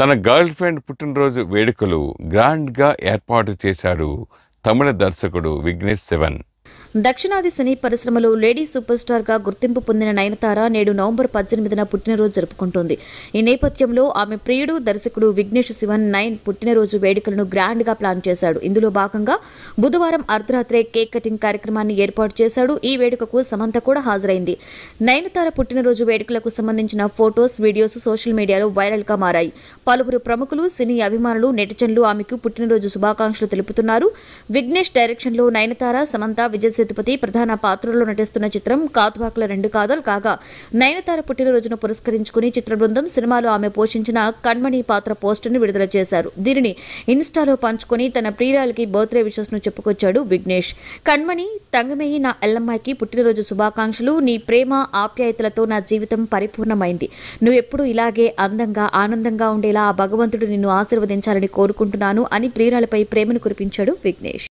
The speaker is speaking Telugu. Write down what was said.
తన గర్ల్ ఫ్రెండ్ పుట్టినరోజు వేడుకలు గ్రాండ్గా ఏర్పాటు చేశాడు తమిళ దర్శకుడు విఘ్నేష్ శివన్ దక్షిణాది సినీ పరిశ్రమలో లేడీ సూపర్ స్టార్ గా గుర్తింపు పొందిన నయనతార నేడు నవంబర్ పద్దెనిమిదిన పుట్టినరోజు జరుపుకుంటోంది ఈ నేపథ్యంలో ఆమె ప్రియుడు దర్శకుడు విఘ్నేష్ శివన్ నయన్ పుట్టినరోజు వేడుకలను గ్రాండ్ గా ప్లాన్ చేశాడు ఇందులో భాగంగా బుధవారం అర్ధరాత్రే కేక్ కటింగ్ కార్యక్రమాన్ని ఏర్పాటు చేశాడు ఈ వేడుకకు సమంత కూడా హాజరైంది నయనతార పుట్టినరోజు వేడుకలకు సంబంధించిన ఫొటోస్ వీడియోస్ సోషల్ మీడియాలో వైరల్ గా మారాయి పలువురు ప్రముఖులు సినీ అభిమానులు నెటిజన్లు ఆమెకు పుట్టినరోజు శుభాకాంక్షలు తెలుపుతున్నారు విఘ్నేష్ డైరెక్షన్లో నయనతార సమంత విజయ్ సేతుపతి ప్రధాన పాత్రలో నటిస్తున్న చిత్రం కాతువాకుల రెండు కాదలు కాగా నయనతార పుట్టినరోజును పురస్కరించుకుని చిత్ర బృందం సినిమాలో ఆమె పోషించిన కణ్మణి పాత్ర పోస్టర్ను విడుదల చేశారు దీనిని ఇన్స్టాలో పంచుకొని తన ప్రియురాలకి బర్త్డే ను చెప్పుకొచ్చాడు విఘ్నేష్ కణ్మణి తంగమేయి నా ఎల్లమ్మాయికి పుట్టినరోజు శుభాకాంక్షలు నీ ప్రేమ ఆప్యాయతలతో నా జీవితం పరిపూర్ణమైంది నువ్వు ఎప్పుడు ఇలాగే అందంగా ఆనందంగా ఉండేలా ఆ భగవంతుడు నిన్ను ఆశీర్వదించాలని కోరుకుంటున్నాను అని ప్రియురాలపై ప్రేమను కురిపించాడు విఘ్నేష్